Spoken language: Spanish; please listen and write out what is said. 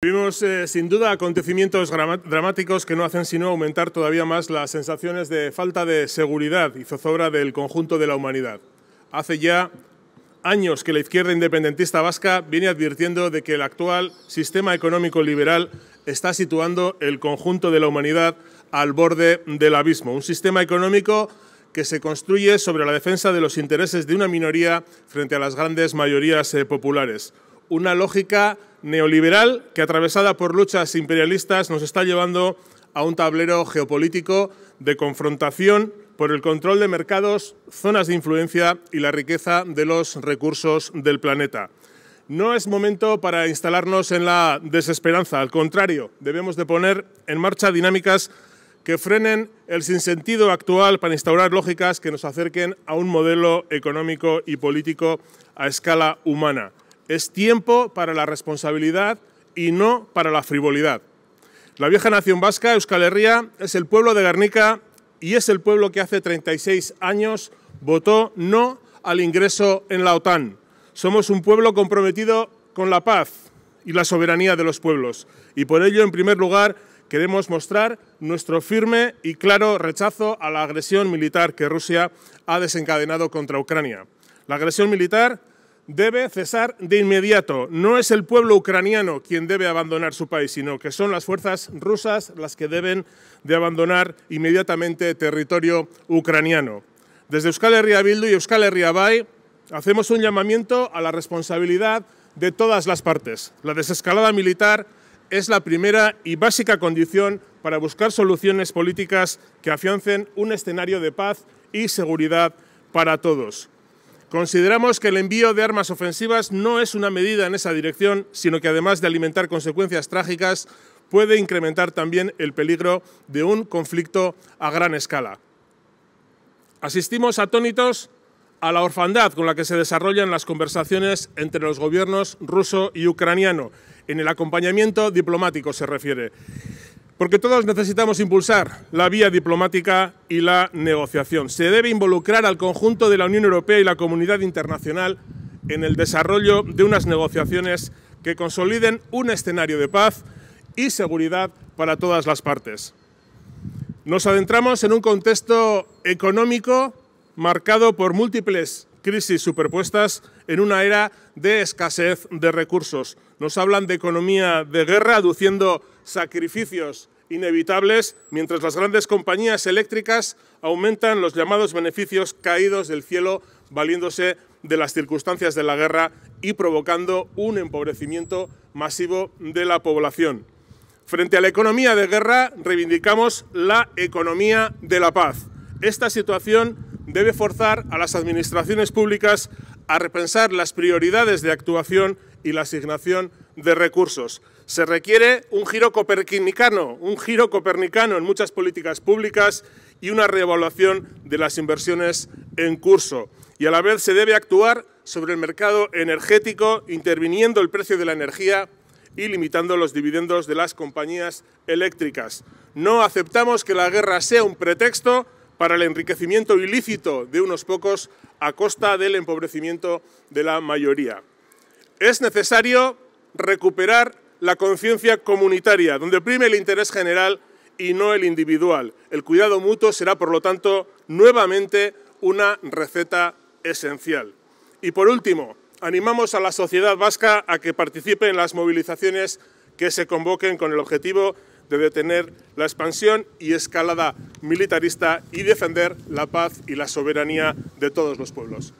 Vimos eh, sin duda acontecimientos dramáticos que no hacen sino aumentar todavía más las sensaciones de falta de seguridad y zozobra del conjunto de la humanidad. Hace ya años que la izquierda independentista vasca viene advirtiendo de que el actual sistema económico liberal está situando el conjunto de la humanidad al borde del abismo. Un sistema económico que se construye sobre la defensa de los intereses de una minoría frente a las grandes mayorías eh, populares. Una lógica neoliberal que atravesada por luchas imperialistas nos está llevando a un tablero geopolítico de confrontación por el control de mercados, zonas de influencia y la riqueza de los recursos del planeta. No es momento para instalarnos en la desesperanza, al contrario, debemos de poner en marcha dinámicas que frenen el sinsentido actual para instaurar lógicas que nos acerquen a un modelo económico y político a escala humana. Es tiempo para la responsabilidad y no para la frivolidad. La vieja nación vasca, Euskal Herria, es el pueblo de Guernica y es el pueblo que hace 36 años votó no al ingreso en la OTAN. Somos un pueblo comprometido con la paz y la soberanía de los pueblos y por ello, en primer lugar, queremos mostrar nuestro firme y claro rechazo a la agresión militar que Rusia ha desencadenado contra Ucrania. La agresión militar debe cesar de inmediato. No es el pueblo ucraniano quien debe abandonar su país, sino que son las fuerzas rusas las que deben de abandonar inmediatamente territorio ucraniano. Desde Euskal Herria Bildu y Euskal Herria hacemos un llamamiento a la responsabilidad de todas las partes. La desescalada militar es la primera y básica condición para buscar soluciones políticas que afiancen un escenario de paz y seguridad para todos. Consideramos que el envío de armas ofensivas no es una medida en esa dirección, sino que además de alimentar consecuencias trágicas, puede incrementar también el peligro de un conflicto a gran escala. Asistimos atónitos a la orfandad con la que se desarrollan las conversaciones entre los gobiernos ruso y ucraniano, en el acompañamiento diplomático se refiere porque todos necesitamos impulsar la vía diplomática y la negociación. Se debe involucrar al conjunto de la Unión Europea y la comunidad internacional en el desarrollo de unas negociaciones que consoliden un escenario de paz y seguridad para todas las partes. Nos adentramos en un contexto económico marcado por múltiples crisis superpuestas en una era de escasez de recursos. Nos hablan de economía de guerra, aduciendo sacrificios inevitables, mientras las grandes compañías eléctricas aumentan los llamados beneficios caídos del cielo, valiéndose de las circunstancias de la guerra y provocando un empobrecimiento masivo de la población. Frente a la economía de guerra, reivindicamos la economía de la paz. Esta situación debe forzar a las administraciones públicas a repensar las prioridades de actuación y la asignación de recursos. Se requiere un giro copernicano, un giro copernicano en muchas políticas públicas y una reevaluación de las inversiones en curso. Y a la vez se debe actuar sobre el mercado energético, interviniendo el precio de la energía y limitando los dividendos de las compañías eléctricas. No aceptamos que la guerra sea un pretexto para el enriquecimiento ilícito de unos pocos a costa del empobrecimiento de la mayoría. Es necesario recuperar la conciencia comunitaria, donde prime el interés general y no el individual. El cuidado mutuo será, por lo tanto, nuevamente una receta esencial. Y por último, animamos a la sociedad vasca a que participe en las movilizaciones que se convoquen con el objetivo de detener la expansión y escalada militarista y defender la paz y la soberanía de todos los pueblos.